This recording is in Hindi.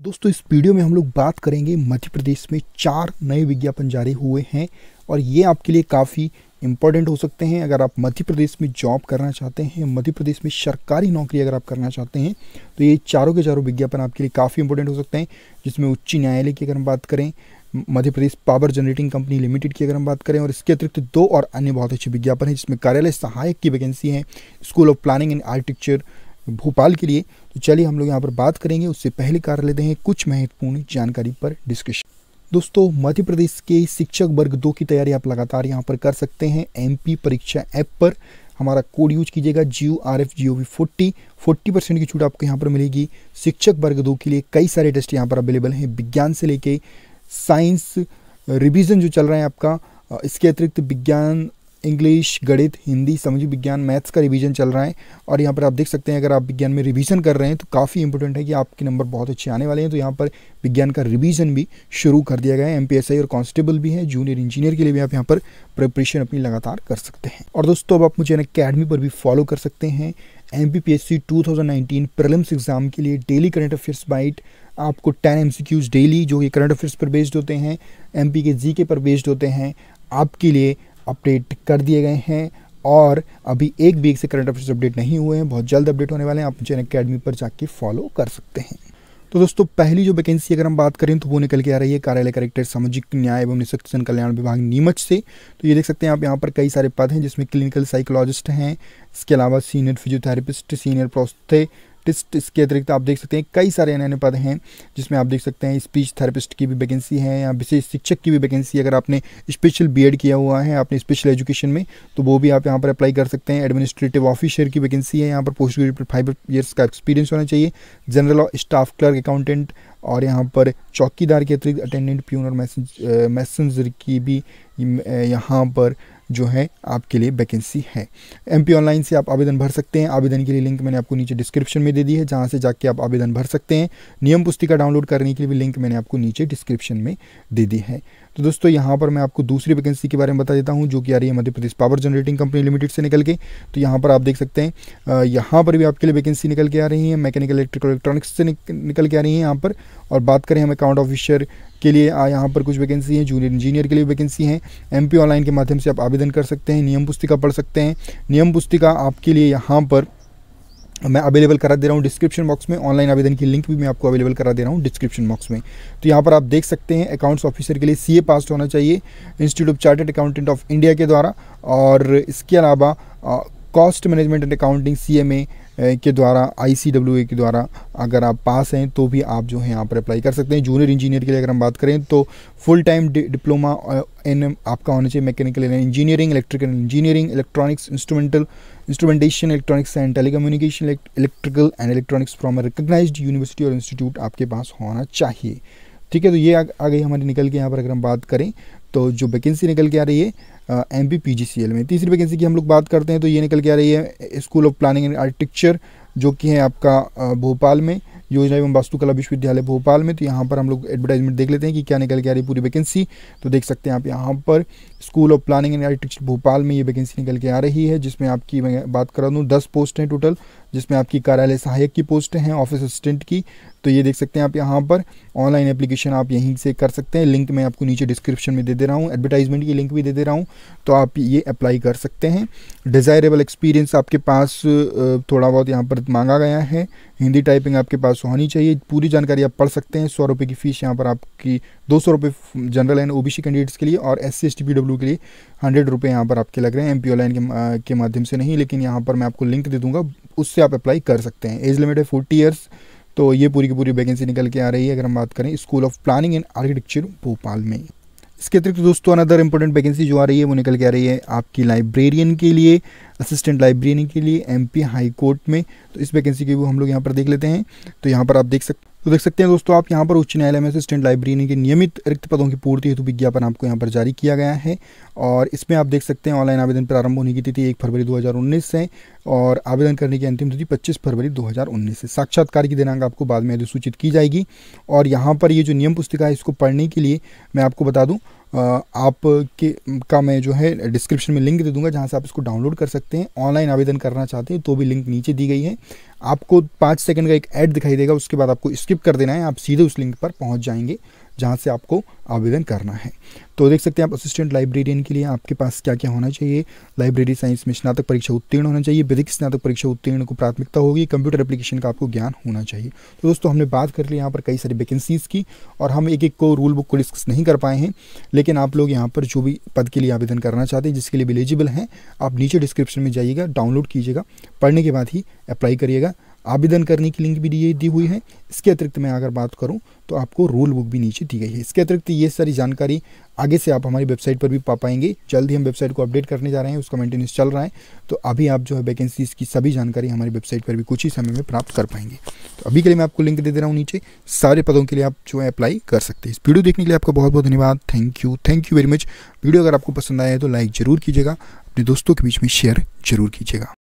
दोस्तों इस वीडियो में हम लोग बात करेंगे मध्य प्रदेश में चार नए विज्ञापन जारी हुए हैं और ये आपके लिए काफ़ी इंपॉर्टेंट हो सकते हैं अगर आप मध्य प्रदेश में जॉब करना चाहते हैं मध्य प्रदेश में सरकारी नौकरी अगर आप करना चाहते हैं तो ये चारों के चारों विज्ञापन आपके लिए काफ़ी इंपॉर्टेंट हो सकते हैं जिसमें उच्च न्यायालय की अगर हम बात करें Madhya Pradesh power generating company limited की अगर हम बात करें और इसके अतिरिक्त दो और अन्य बहुत अच्छे विज्ञापन हैं जिसमें कार्यालय सहायक की वैकेंसी है school of planning and architecture Bhopal के लिए तो चलिए हम लोग यहाँ पर बात करेंगे उससे पहले कर लेते हैं कुछ महत्वपूर्ण जानकारी पर डिस्कशन दोस्तों मध्य प्रदेश के शिक्षक वर्ग दो की तैयारी आप लगातार यहाँ पर कर सकते हैं एम परीक्षा ऐप पर हमारा कोड यूज कीजिएगा G U R F G O V forty forty percent की छूट आपको यहाँ पर मिलेगी शिक्षक वर्ग दो के लिए कई सारे टेस्ट यहाँ पर अवेलेबल हैं विज्ञान से लेके साइंस रिविज़न जो चल रहा है आपका इसके अतिरिक्त विज्ञान इंग्लिश गणित हिंदी समझ विज्ञान मैथ्स का रिवीजन चल रहा है और यहाँ पर आप देख सकते हैं अगर आप विज्ञान में रिवीजन कर रहे हैं तो काफ़ी इंपॉर्टेंट है कि आपके नंबर बहुत अच्छे आने वाले हैं तो यहाँ पर विज्ञान का रिवीजन भी शुरू कर दिया गया है एम और कांस्टेबल भी हैं जूनियर इंजीनियर के लिए भी आप यहाँ पर प्रिपरेशन अपनी लगातार कर सकते हैं और दोस्तों अब आप मुझे अकेडमी पर भी फॉलो कर सकते हैं M P P S C two thousand nineteen exam के लिए डेली करंट अफेयर्स बाइट आपको ten M C Qs daily जो कि करंट अफेयर्स पर बेस्ड होते हैं एम पी के जी के पर बेस्ड होते हैं आपके लिए अपडेट कर दिए गए हैं और अभी एक वीक से करंट अफेयर्स अपडेट नहीं हुए हैं बहुत जल्द अपडेट होने वाले हैं आप जैन अकेडमी पर जाके फॉलो कर सकते हैं तो दोस्तों पहली जो वैकेंसी अगर हम बात करें तो वो निकल के आ रही है कार्यालय करेक्टर सामाजिक न्याय एवं निशक्तजन कल्याण विभाग नीमच से तो ये देख सकते हैं आप यहाँ पर कई सारे पद हैं जिसमें क्लिनिकल साइकोलॉजिस्ट हैं इसके अलावा senior physiotherapist senior prosthetist इसके अतिरिक्त आप देख सकते हैं कई सारे अन्य पद हैं जिसमें आप देख सकते हैं स्पीच थेरेपिस्ट की भी वैकेंसी है या विशेष शिक्षक की भी वैकेंसी अगर आपने स्पेशल बीएड किया हुआ है आपने स्पेशल एजुकेशन में तो वो भी आप यहाँ पर अप्लाई कर सकते हैं एडमिनिस्ट्रेटिव ऑफिसर की वैकेंसी है यहाँ पर पोस्ट ग्रेजुएट फाइव ईयर्स का एक्सपीरियंस होना चाहिए जनरल स्टाफ क्लर्क अकाउंटेंट और यहाँ पर चौकीदार के अतिरिक्त अटेंडेंट प्यून और मैसेंजर की भी यहाँ पर जो है आपके लिए वैकेंसी है एम ऑनलाइन से आप आवेदन भर सकते हैं आवेदन के लिए लिंक मैंने आपको नीचे डिस्क्रिप्शन में दे दी है जहाँ से जाके आप आवेदन भर सकते हैं नियम पुस्तिका डाउनलोड करने के लिए भी लिंक मैंने आपको नीचे डिस्क्रिप्शन में दे दी है तो दोस्तों यहाँ पर मैं आपको दूसरी वैकेंसी के बारे में बता देता हूँ जो कि आ रही है Madhya Pradesh power generating company limited से निकल के तो यहाँ पर आप देख सकते हैं यहाँ पर भी आपके लिए वैकेंसी निकल के आ रही है मैकेनिकल इलेक्ट्रिकल इलेक्ट्रॉनिक्स से निकल के आ रही है यहाँ पर और बात करें हम अकाउंट ऑफिसर के लिए यहाँ पर कुछ वैकेंसी हैं जूनियर इंजीनियर के लिए वैकेंसी हैं एम ऑनलाइन के माध्यम से आप आवेदन कर सकते हैं नियम पुस्तिका पढ़ सकते हैं नियम पुस्तिका आपके लिए यहाँ पर मैं अवेलेबल करा दे रहा हूँ डिस्क्रिप्शन बॉक्स में ऑनलाइन आवेदन की लिंक भी मैं आपको अवेलेबल करा दे रहा हूँ डिस्क्रिप्शन बॉक्स में तो यहाँ पर आप देख सकते हैं अकाउंट्स ऑफिसर के लिए सीए पास होना चाहिए institute of chartered accountant of India के द्वारा और इसके अलावा कॉस्ट मैनेजमेंट एंड अकाउंटिंग सी के द्वारा आई के द्वारा अगर आप पास हैं तो भी आप जो है यहाँ पर अप्लाई कर सकते हैं जूनियर इंजीनियर के लिए अगर हम बात करें तो फुल टाइम डिप्लोमा इन आपका होना चाहिए mechanical engineering electrical engineering electronics instrumental instrumentation electronics and telecommunication electrical and electronics from recognised university और इंस्टीट्यूट आपके पास होना चाहिए ठीक है तो ये आगे आ गई हमारी निकल के यहाँ पर अगर हम बात करें तो जो वैकेंसी निकल के आ रही है M B P G C L में तीसरी वैकेंसी की हम लोग बात करते हैं तो ये निकल के आ रही है school of planning and architecture जो कि है आपका भोपाल में योजना एवं वास्तुकला विश्वविद्यालय भोपाल में तो यहाँ पर हम लोग एडवर्टाइजमेंट देख लेते हैं कि क्या निकल के आ रही है पूरी वैकेंसी तो देख सकते हैं आप यहाँ पर school of planning and architecture Bhopal में ये वैकेंसी निकल के आ रही है जिसमें आपकी मैं बात करा दूँ दस पोस्ट हैं टोटल जिसमें आपकी कार्यालय सहायक की पोस्ट हैं ऑफिस असिस्टेंट की तो ये देख सकते हैं आप यहाँ पर ऑनलाइन एप्लीकेशन आप यहीं से कर सकते हैं लिंक मैं आपको नीचे डिस्क्रिप्शन में दे दे रहा हूँ एडवर्टाइजमेंट की लिंक भी दे दे रहा हूँ तो आप ये अप्लाई कर सकते हैं डिज़ायरेबल एक्सपीरियंस आपके पास थोड़ा बहुत यहाँ पर मांगा गया है हिंदी टाइपिंग आपके पास होनी चाहिए पूरी जानकारी आप पढ़ सकते हैं सौ रुपये की फ़ीस यहाँ पर आपकी दो सौ रुपये जनरल एंड ओबीसी कैंडिडेट्स के लिए और एस सी एस टी के लिए हंड्रेड रुपये यहाँ पर आपके लग रहे हैं एम पी लाइन के, के माध्यम से नहीं लेकिन यहाँ पर मैं आपको लिंक दे दूँगा उससे आप अप्लाई कर सकते हैं एज लिमिट है फोर्टी ईयर्स तो ये पूरी की पूरी वैकेंसी निकल के आ रही है अगर हम बात करें school of planning and architecture Bhopal में इसके अतिरिक्त दोस्तों अनदर इंपॉर्टेंट वैकेंसी जो आ रही है वो निकल के आ रही है आपकी लाइब्रेरियन के लिए असिस्टेंट लाइब्रेरियन के लिए एमपी हाई कोर्ट में तो इस वैकेंसी की वो हम लोग यहाँ पर देख लेते हैं तो यहाँ पर आप देख सकते तो देख सकते हैं दोस्तों आप यहाँ पर उच्च न्यायालय में असिस्टेंट लाइब्रेरी के नियमित रिक्त पदों की पूर्ति हेतु विज्ञापन आपको यहाँ पर जारी किया गया है और इसमें आप देख सकते हैं ऑनलाइन आवेदन प्रारंभ होने की तिथि एक फरवरी 2019 है और आवेदन करने की अंतिम तिथि 25 फरवरी 2019 है साक्षात्कार की दिनांक आपको बाद में अधिसूचित की जाएगी और यहाँ पर ये जो नियम पुस्तिका है इसको पढ़ने के लिए मैं आपको बता दूँ आपके का मैं जो है डिस्क्रिप्शन में लिंक दे दूंगा जहां से आप इसको डाउनलोड कर सकते हैं ऑनलाइन आवेदन करना चाहते हैं तो भी लिंक नीचे दी गई है आपको पाँच सेकंड का एक ऐड दिखाई देगा उसके बाद आपको स्किप कर देना है आप सीधे उस लिंक पर पहुंच जाएंगे जहाँ से आपको आवेदन करना है तो देख सकते हैं आप असिस्टेंट लाइब्रेरियन के लिए आपके पास क्या क्या होना चाहिए लाइब्रेरी साइंस में स्नातक परीक्षा उत्तीर्ण होना चाहिए विधिक स्नातक परीक्षा उत्तीर्ण को प्राथमिकता होगी कंप्यूटर एप्लीकेशन का आपको ज्ञान होना चाहिए तो दोस्तों हमने बात कर ली यहाँ पर कई सारी वैकेंसीज़ की और हम एक एक को रूल बुक को डिस्कस नहीं कर पाए हैं लेकिन आप लोग यहाँ पर जो भी पद के लिए आवेदन करना चाहते हैं जिसके लिए एलिजिबल हैं आप नीचे डिस्क्रिप्शन में जाइएगा डाउनलोड कीजिएगा पढ़ने के बाद ही अप्लाई करिएगा आवेदन करने की लिंक भी दी दी हुई है इसके अतिरिक्त मैं अगर बात करूं तो आपको रूल बुक भी नीचे दी गई है इसके अतिरिक्त ये सारी जानकारी आगे से आप हमारी वेबसाइट पर भी पा पाएंगे जल्द ही हम वेबसाइट को अपडेट करने जा रहे हैं उसका मेंटेनेंस चल रहा है तो अभी आप जो है वैकेंसीज की सभी जानकारी हमारी वेबसाइट पर भी कुछ ही समय में प्राप्त कर पाएंगे तो अभी के लिए मैं आपको लिंक दे दे रहा हूँ नीचे सारे पदों के लिए आप जो है अप्लाई कर सकते हैं इस वीडियो देखने के लिए आपका बहुत बहुत धन्यवाद thank you thank you very much video अगर आपको पसंद आया है तो लाइक जरूर कीजिएगा अपने दोस्तों के बीच में शेयर जरूर कीजिएगा